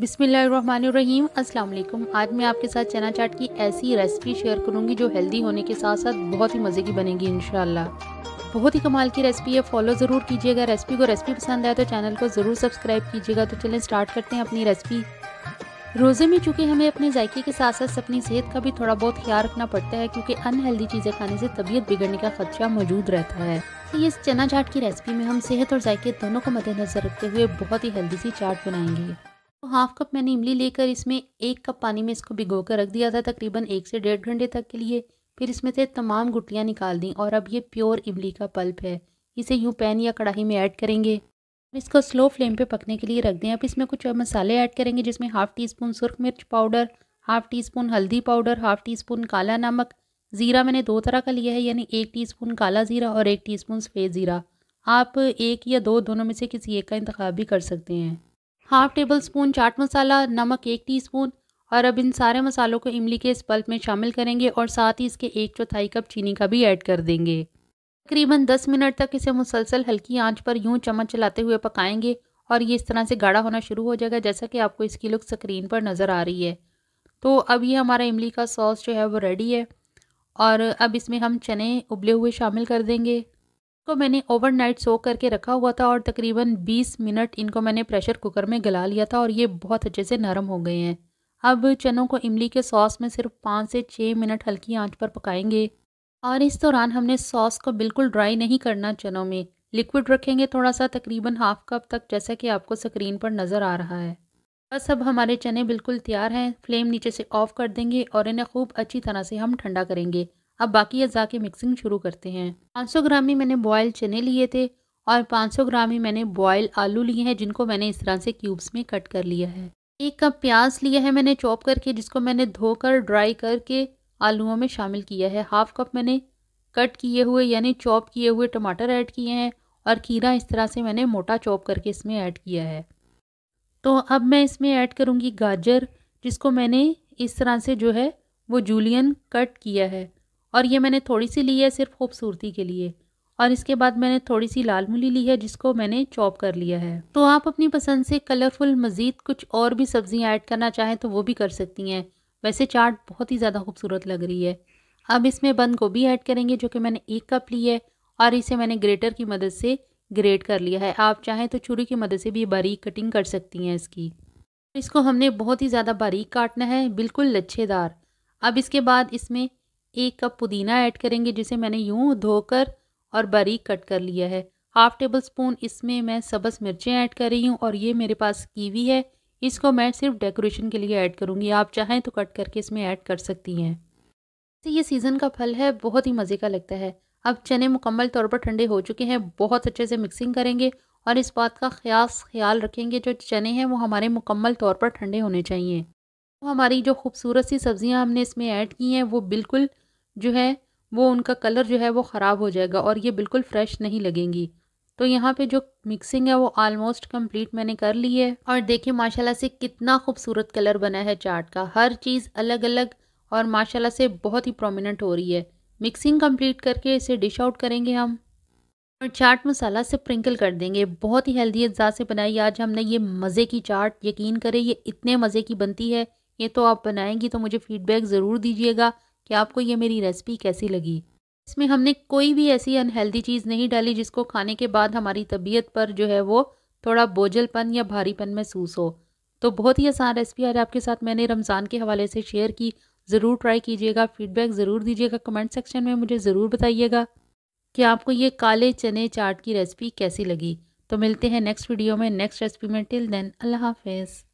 बिसमीम अल्लाम आज मैं आपके साथ चना चाट की ऐसी रेसिपी शेयर करूंगी जो हेल्दी होने के साथ साथ बहुत ही मज़े की बनेगी इनशाला बहुत ही कमाल की रेसिपी है फॉलो ज़रूर कीजिएगा रेसिपी को रेसिपी पसंद आए तो चैनल को ज़रूर सब्सक्राइब कीजिएगा तो चलें स्टार्ट करते हैं अपनी रेसिपी रोज़े में चूँकि हमें अपने जायके के साथ साथ अपनी सेहत का भी थोड़ा बहुत ख्याल रखना पड़ता है क्योंकि अनहेल्दी चीज़ें खाने से तबीयत बिगड़ने का खदशा मौजूद रहता है तो इस चना चाट की रेसिपी में हम सेहत और जायके दोनों को मद्देनजर रखते हुए बहुत ही हेल्दी सी चाट बनाएंगे तो हाफ कप मैंने इमली लेकर इसमें एक कप पानी में इसको भिगो कर रख दिया था तकरीबन एक से डेढ़ घंटे तक के लिए फिर इसमें से तमाम गुटलियाँ निकाल दी और अब ये प्योर इमली का पल्प है इसे यूँ पैन या कढ़ाई में ऐड करेंगे इसको स्लो फ्लेम पे पकने के लिए रख दें अब इसमें कुछ मसाले ऐड करेंगे जिसमें हाफ़ टी स्पून सुरख मिर्च पाउडर हाफ़ टी स्पून हल्दी पाउडर हाफ़ टी स्पून काला नमक ज़ीरा मैंने दो तरह का लिया है यानी एक टी स्पून काला ज़ीरा और एक टी स्पून सफ़ेद ज़ीरा आप एक या दो दोनों में से किसी एक का इंतखा भी कर सकते हैं half tablespoon chaat masala नमक एक टीस्पून और अब इन सारे मसालों को इमली के इस पल्प में शामिल करेंगे और साथ ही इसके एक चौथाई कप चीनी का भी ऐड कर देंगे तकरीबन दस मिनट तक इसे मुसलसल हल्की आंच पर यूं चम्मच चलाते हुए पकाएंगे और ये इस तरह से गाढ़ा होना शुरू हो जाएगा जैसा कि आपको इसकी लुक स्क्रीन पर नज़र आ रही है तो अब ये हमारा इमली का सॉस जो है वो रेडी है और अब इसमें हम चने उबले हुए शामिल कर देंगे को मैंने ओवरनाइट सो करके रखा हुआ था और तकरीबन 20 मिनट इनको मैंने प्रेशर कुकर में गला लिया था और ये बहुत अच्छे से नरम हो गए हैं अब चनों को इमली के सॉस में सिर्फ पाँच से छः मिनट हल्की आँच पर पकाएंगे और इस दौरान हमने सॉस को बिल्कुल ड्राई नहीं करना चनों में लिक्विड रखेंगे थोड़ा सा तकरीबन हाफ कप तक जैसा कि आपको स्क्रीन पर नज़र आ रहा है बस अब हमारे चने बिल्कुल तैयार हैं फ्लेम नीचे से ऑफ़ कर देंगे और इन्हें खूब अच्छी तरह से हम ठंडा करेंगे अब बाकी अज़ा की मिक्सिंग शुरू करते हैं 500 ग्राम ही मैंने बॉयल चने लिए थे और 500 ग्राम ही मैंने बॉयल आलू लिए हैं जिनको मैंने इस तरह से क्यूब्स में कट कर लिया है एक कप प्याज लिया है मैंने चॉप करके जिसको मैंने धोकर ड्राई करके आलूओं में शामिल किया है हाफ कप मैंने कट किए हुए यानी चॉप किए हुए टमाटर ऐड किए हैं और खीरा इस तरह से मैंने मोटा चॉप करके इसमें ऐड किया है तो अब मैं इसमें ऐड करूँगी गाजर जिसको मैंने इस तरह से जो है वो जूलियन कट किया है और ये मैंने थोड़ी सी ली है सिर्फ खूबसूरती के लिए और इसके बाद मैंने थोड़ी सी लाल मूली ली है जिसको मैंने चॉप कर लिया है तो आप अपनी पसंद से कलरफुल मज़ीद कुछ और भी सब्ज़ियाँ ऐड करना चाहें तो वो भी कर सकती हैं वैसे चाट बहुत ही ज़्यादा खूबसूरत लग रही है अब इसमें बंद गोभी ऐड करेंगे जो कि मैंने एक कप ली है और इसे मैंने ग्रेटर की मदद से ग्रेट कर लिया है आप चाहें तो छुरी की मदद से भी बारीक कटिंग कर सकती हैं इसकी इसको हमने बहुत ही ज़्यादा बारीक काटना है बिल्कुल लच्छेदार अब इसके बाद इसमें एक कप पुदीना ऐड करेंगे जिसे मैंने यूँ धोकर और बारीक कट कर लिया है हाफ़ टेबल स्पून इसमें मैं सबस मिर्चें ऐड कर रही हूँ और ये मेरे पास कीवी है इसको मैं सिर्फ डेकोरेशन के लिए ऐड करूँगी आप चाहें तो कट करके इसमें ऐड कर सकती हैं ये सीज़न का फल है बहुत ही मज़े का लगता है अब चने मुकम्मल तौर पर ठंडे हो चुके हैं बहुत अच्छे से मिक्सिंग करेंगे और इस बात का ख़ास ख्याल रखेंगे जो चने हैं वो हमारे मुकम्मल तौर पर ठंडे होने चाहिए तो हमारी जो खूबसूरत सी सब्ज़ियाँ हमने इसमें ऐड की हैं वो बिल्कुल जो है वो उनका कलर जो है वो ख़राब हो जाएगा और ये बिल्कुल फ्रेश नहीं लगेंगी तो यहाँ पे जो मिक्सिंग है वो आलमोस्ट कंप्लीट मैंने कर ली है और देखिए माशाल्लाह से कितना खूबसूरत कलर बना है चाट का हर चीज़ अलग अलग और माशाल्लाह से बहुत ही प्रोमिनेंट हो रही है मिक्सिंग कंप्लीट करके इसे डिश आउट करेंगे हम और चाट मसाला से प्रिंकल कर देंगे बहुत ही हेल्दी अज्जा से बनाई आज हमने ये मज़े की चाट यकीन करें ये इतने मज़े की बनती है ये तो आप बनाएंगी तो मुझे फ़ीडबैक ज़रूर दीजिएगा कि आपको ये मेरी रेसिपी कैसी लगी इसमें हमने कोई भी ऐसी अनहेल्दी चीज़ नहीं डाली जिसको खाने के बाद हमारी तबीयत पर जो है वो थोड़ा बोझलपन या भारीपन महसूस हो तो बहुत ही आसान रेसिपी आज आपके साथ मैंने रमज़ान के हवाले से शेयर की ज़रूर ट्राई कीजिएगा फीडबैक ज़रूर दीजिएगा कमेंट सेक्शन में मुझे ज़रूर बताइएगा कि आपको ये काले चने चाट की रेसिपी कैसी लगी तो मिलते हैं नेक्स्ट वीडियो में नेक्स्ट रेसिपी में टिल देन अल्लाह हाफिज़